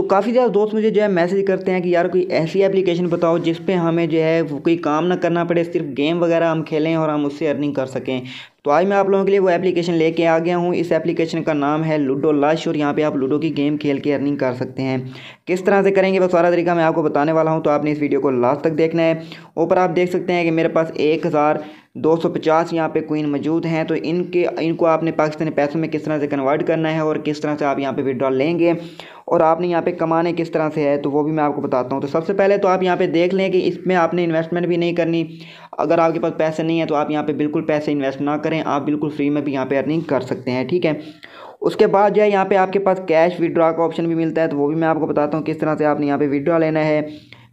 तो काफ़ी ज़्यादा दोस्त मुझे जो है मैसेज करते हैं कि यार कोई ऐसी एप्लीकेशन बताओ जिस पे हमें जो है कोई काम ना करना पड़े सिर्फ गेम वगैरह हम खेलें और हम उससे अर्निंग कर सकें तो आज मैं आप लोगों के लिए वो एप्लीकेशन लेके आ गया हूँ इस एप्लीकेशन का नाम है लूडो लश और यहाँ पे आप लूडो की गेम खेल के अर्निंग कर सकते हैं किस तरह से करेंगे वो सारा तरीका मैं आपको बताने वाला हूँ तो आपने इस वीडियो को लास्ट तक देखना है ऊपर आप देख सकते हैं कि मेरे पास एक हज़ार दो सौ पचास यहाँ पे कोइन मौजूद हैं तो इनके इनको आपने पाकिस्तानी पैसों में किस तरह से कन्वर्ट करना है और किस तरह से आप यहाँ पे विड्रॉल लेंगे और आपने यहाँ पे कमाने किस तरह से है तो वो भी मैं आपको बताता हूँ तो सबसे पहले तो आप यहाँ पे देख लें कि इसमें आपने इन्वेस्टमेंट भी नहीं करनी अगर आपके पास पैसे नहीं है तो आप यहाँ पे बिल्कुल पैसे इन्वेस्ट ना करें आप बिल्कुल फ्री में भी यहाँ पे अर्निंग कर सकते हैं ठीक है उसके बाद जो है यहाँ पे आपके पास कैश विड्रॉ का ऑप्शन भी मिलता है तो वो भी मैं आपको बताता हूँ किस तरह से आपने यहाँ पे विड्रॉ लेना है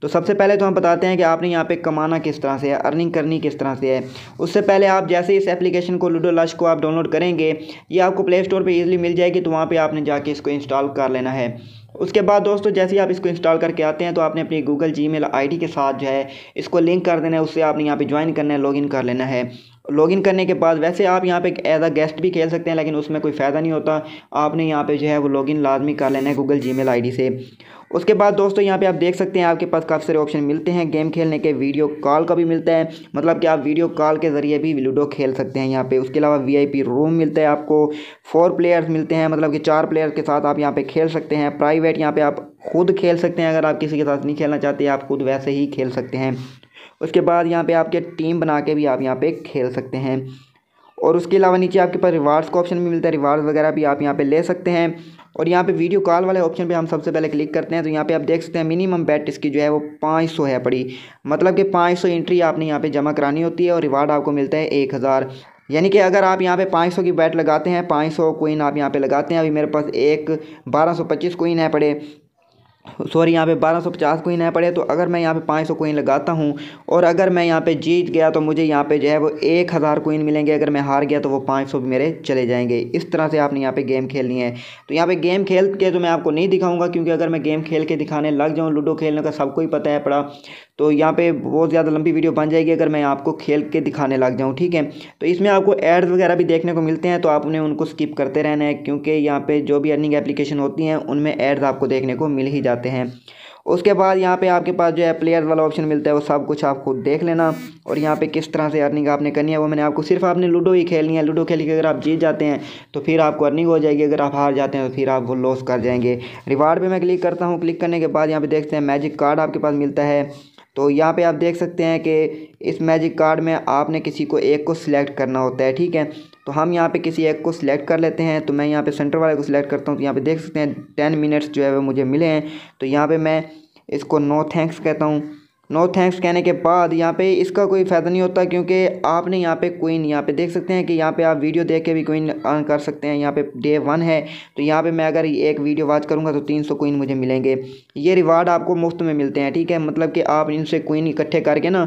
तो सबसे पहले तो हम बताते हैं कि आपने यहाँ पे कमाना किस तरह से है अर्निंग करनी किस तरह से है उससे पहले आप जैसे इस एप्लीकेशन को लूडो लश को आप डाउनलोड करेंगे ये आपको प्ले स्टोर पर ईजिली मिल जाएगी तो वहाँ पर आपने जाके इसको इंस्टॉल कर लेना है उसके बाद दोस्तों जैसे ही आप इसको इंस्टॉल करके आते हैं तो आपने अपनी गूगल जी मेल के साथ जो है इसको लिंक कर देना है उससे आपने यहाँ पर ज्वाइन करना है लॉगिन कर लेना है लॉगिन करने के बाद वैसे आप यहाँ पे एज आ गेस्ट भी खेल सकते हैं लेकिन उसमें कोई फ़ायदा नहीं होता आपने यहाँ पे जो है वो लॉगिन लाजमी कर लेना है गूगल जीमेल आईडी से उसके बाद दोस्तों यहाँ पे आप देख सकते हैं आपके पास काफ़ी सारे ऑप्शन मिलते हैं गेम खेलने के वीडियो कॉल का भी मिलता है मतलब कि आप वीडियो कॉल के ज़रिए भी लूडो खेल सकते हैं यहाँ पे उसके अलावा पी रूम मिलता है आपको फोर प्लेयर्स मिलते हैं मतलब कि चार प्लेयर्स के साथ आप यहाँ पे खेल सकते हैं प्राइवेट यहाँ पे आप खुद खेल सकते हैं अगर आप किसी के साथ नहीं खेलना चाहते आप खुद वैसे ही खेल सकते हैं उसके बाद यहाँ पे आपके टीम बना के भी आप यहाँ पे खेल सकते हैं और उसके अलावा नीचे आपके पास रिवार्ड्स का ऑप्शन भी मिलता है रिवार्ड्स वगैरह भी आप यहाँ पे ले सकते हैं और यहाँ पे वीडियो कॉल वाले ऑप्शन पे हम सबसे पहले क्लिक करते हैं तो यहाँ पे आप देख सकते हैं मिनिमम बैट इसकी जो है वो 500 है पड़ी मतलब कि 500 एंट्री आपने यहाँ पे जमा करानी होती है और रिवार्ड आपको मिलता है एक हज़ार यानी कि अगर आप यहाँ पे 500 की बैट लगाते हैं 500 कोइन आप यहाँ पे लगाते हैं अभी मेरे पास एक 1225 कोइन है पड़े सॉरी यहाँ पे 1250 कोइन आया पड़े तो अगर मैं यहाँ पे 500 कोइन लगाता हूँ और अगर मैं यहाँ पे जीत गया तो मुझे यहाँ पे जो है वो 1000 कोइन मिलेंगे अगर मैं हार गया तो वो 500 भी मेरे चले जाएंगे इस तरह से आपने यहाँ पे गेम खेलनी है तो यहाँ पे गेम खेल के तो मैं आपको नहीं दिखाऊंगा क्योंकि अगर मैं गेम खेल के दिखाने लग जाऊँ लूडो खेलने का सबको ही पता है पड़ा तो यहाँ पर बहुत ज़्यादा लंबी वीडियो बन जाएगी अगर मैं आपको खेल के दिखाने लग जाऊँ ठीक है तो इसमें आपको एड्स वगैरह भी देखने को मिलते हैं तो आपने उनको स्किप करते रहना है क्योंकि यहाँ पर जो भी अर्निंग एप्लीकेशन होती हैं उनमें एड्स आपको देखने को मिल ही जाते जाते हैं उसके बाद यहाँ पे आपके पास जो है प्लेयर वाला ऑप्शन मिलता है वो सब कुछ आप खुद देख लेना और यहाँ पे किस तरह से अर्निंग आपने करनी है वो मैंने आपको सिर्फ आपने लूडो ही खेलनी है लूडो खेल के अगर आप जीत जाते हैं तो फिर आपको अर्निंग हो जाएगी अगर आप हार जाते हैं तो फिर आप वो लॉस कर जाएंगे रिवार्ड पर मैं क्लिक करता हूँ क्लिक करने के बाद यहाँ पर देखते हैं मैजिक कार्ड आपके पास मिलता है तो यहाँ पे आप देख सकते हैं कि इस मैजिक कार्ड में आपने किसी को एक को सिलेक्ट करना होता है ठीक है तो हम यहाँ पे किसी एक को सिलेक्ट कर लेते हैं तो मैं यहाँ पे सेंटर वाले को सिलेक्ट करता हूँ तो यहाँ पे देख सकते हैं टेन मिनट्स जो है वो मुझे मिले हैं तो यहाँ पे मैं इसको नो थैंक्स कहता हूँ नो थैंक्स कहने के बाद यहाँ पे इसका कोई फ़ायदा नहीं होता क्योंकि आपने यहाँ पे कोइन यहाँ पे देख सकते हैं कि यहाँ पे आप वीडियो देख के भी कोइन अर्न कर सकते हैं यहाँ पे डे वन है तो यहाँ पे मैं अगर एक वीडियो वाच करूँगा तो तीन सौ कोइन मुझे मिलेंगे ये रिवार्ड आपको मुफ्त में मिलते हैं ठीक है मतलब कि आप इनसे कोइन इकट्ठे करके ना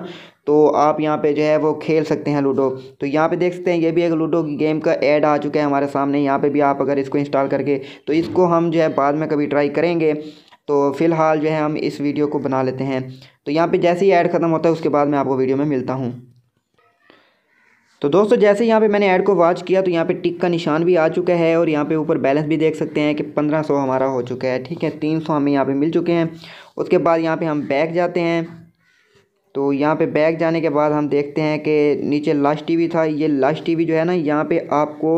तो आप यहाँ पे जो है वो खेल सकते हैं लूडो तो यहाँ पे देख सकते हैं ये भी एक लूडो गेम का ऐड आ चुका है हमारे सामने यहाँ पे भी आप अगर इसको इंस्टॉल करके तो इसको हम जो है बाद में कभी ट्राई करेंगे तो फ़िलहाल जो है हम इस वीडियो को बना लेते हैं तो यहाँ पर जैसे ही ऐड ख़त्म होता है उसके बाद मैं आपको वीडियो में मिलता हूँ तो दोस्तों जैसे यहाँ पे मैंने ऐड को वॉच किया तो यहाँ पे टिक का निशान भी आ चुका है और यहाँ पे ऊपर बैलेंस भी देख सकते हैं कि पंद्रह सौ हमारा हो चुका है ठीक है तीन सौ हमें यहाँ पे मिल चुके हैं उसके बाद यहाँ पे हम बैक जाते हैं तो यहाँ पे बैग जाने के बाद हम देखते हैं कि नीचे लास्ट टीवी था ये लास्ट टीवी जो है ना यहाँ पे आपको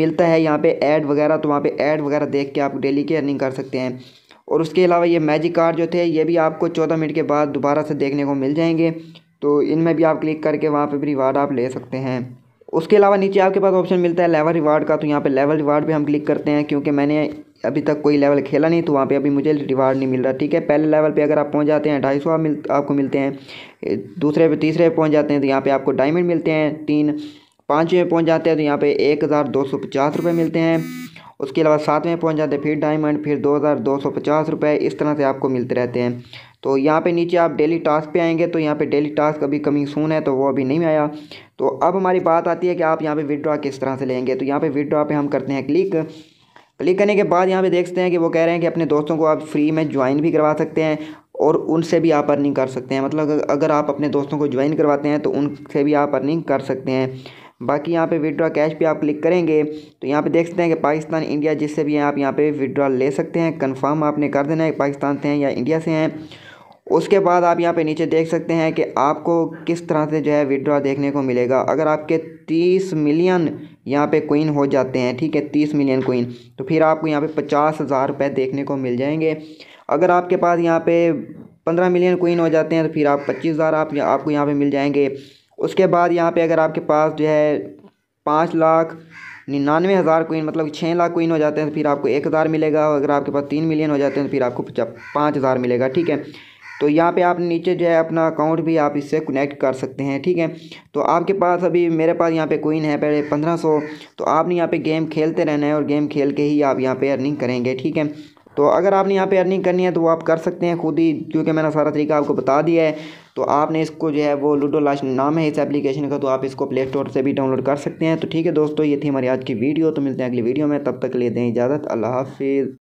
मिलता है यहाँ पे ऐड वगैरह तो वहाँ पे ऐड वगैरह देख के आप डेली की अर्निंग कर सकते हैं और उसके अलावा ये मैजिक कार्ड जो थे ये भी आपको चौदह मिनट के बाद दोबारा से देखने को मिल जाएंगे तो इनमें भी आप क्लिक करके वहाँ पर भी रिवार्ड आप ले सकते हैं उसके अलावा नीचे आपके पास ऑप्शन मिलता है लेवल रिवार्ड का तो यहाँ पे लेवल रिवार्ड पे हम क्लिक करते हैं क्योंकि मैंने अभी तक कोई लेवल खेला नहीं तो वहाँ पे अभी मुझे रिवार्ड नहीं मिल रहा ठीक है पहले लेवल पे अगर आप पहुँच जाते हैं ढाई सौ आप मिल आपको मिलते हैं दूसरे पे तीसरे पे पहुँच जाते हैं तो यहाँ पे आपको डायमंड मिलते हैं तीन पाँचवें पे पहुँच जाते हैं तो यहाँ पे एक हज़ार दो सौ पचास रुपये मिलते हैं उसके अलावा सातवें पहुँच जाते हैं फिर डायमंड फिर दो हज़ार दो सौ पचास रुपये इस तरह से आपको मिलते रहते हैं तो यहाँ पे नीचे आप डेली टास्क पे आएंगे तो यहाँ पे डेली टास्क अभी कमिंग सून है तो वो अभी नहीं आया तो अब हमारी बात आती है कि आप यहाँ पे विड्रॉ किस तरह से लेंगे तो यहाँ पे विड्रॉ पे हम करते हैं क्लिक क्लिक करने के बाद यहाँ पे देखते हैं कि वो कह रहे हैं कि अपने दोस्तों को आप फ्री में ज्वाइन भी करवा सकते हैं और उनसे भी आप अर्निंग कर सकते हैं मतलब अगर आप अपने दोस्तों को ज्वाइन करवाते हैं तो उनसे भी आप अर्निंग कर सकते हैं बाकी यहाँ पे विड्रा कैश भी आप क्लिक करेंगे तो यहाँ पे देख सकते हैं कि पाकिस्तान इंडिया जिससे भी हैं आप यहाँ पे विड्रा ले सकते हैं कंफर्म आपने कर देना है पाकिस्तान से हैं या इंडिया से हैं उसके बाद आप यहाँ पे नीचे देख सकते हैं कि आपको किस तरह से जो है विड्रॉ देखने को मिलेगा अगर आपके 30 मिलियन यहाँ पे कोइन हो जाते हैं ठीक है 30 मिलियन कोइन तो फिर आपको यहाँ पे पचास हज़ार रुपये देखने को मिल जाएंगे अगर आपके पास यहाँ पे पंद्रह मिलियन कोइन हो जाते हैं तो फिर आप पच्चीस हज़ार आप, आपको यहाँ पर मिल जाएंगे उसके बाद यहाँ पर अगर आपके पास जो है पाँच लाख निन्यानवे हज़ार कोइन मतलब छः लाख कोइन हो जाते हैं तो फिर आपको एक हज़ार मिलेगा और अगर आपके पास तीन मिलियन हो जाते हैं तो फिर आपको पाँच हज़ार मिलेगा ठीक है तो यहाँ पे आप नीचे जो है अपना अकाउंट भी आप इससे कनेक्ट कर सकते हैं ठीक है तो आपके पास अभी मेरे पास यहाँ पे कोइन है पहले पंद्रह सौ तो आपने यहाँ पे गेम खेलते रहना है और गेम खेल के ही आप यहाँ पे अर्निंग करेंगे ठीक है तो अगर आपने यहाँ पे अर्निंग करनी है तो वो आप कर सकते हैं खुद ही क्योंकि मैंने सारा तरीका आपको बता दिया है तो आपने इसको जो है वो लूडो लास्ट नाम है इस एप्लीकेशन का तो आप इसको प्ले स्टोर से भी डाउनलोड कर सकते हैं तो ठीक है दोस्तों ये थी हमारी आज की वीडियो तो मिलते हैं अगली वीडियो में तब तक ले दें इजाज़त अल्लाह हाफिज़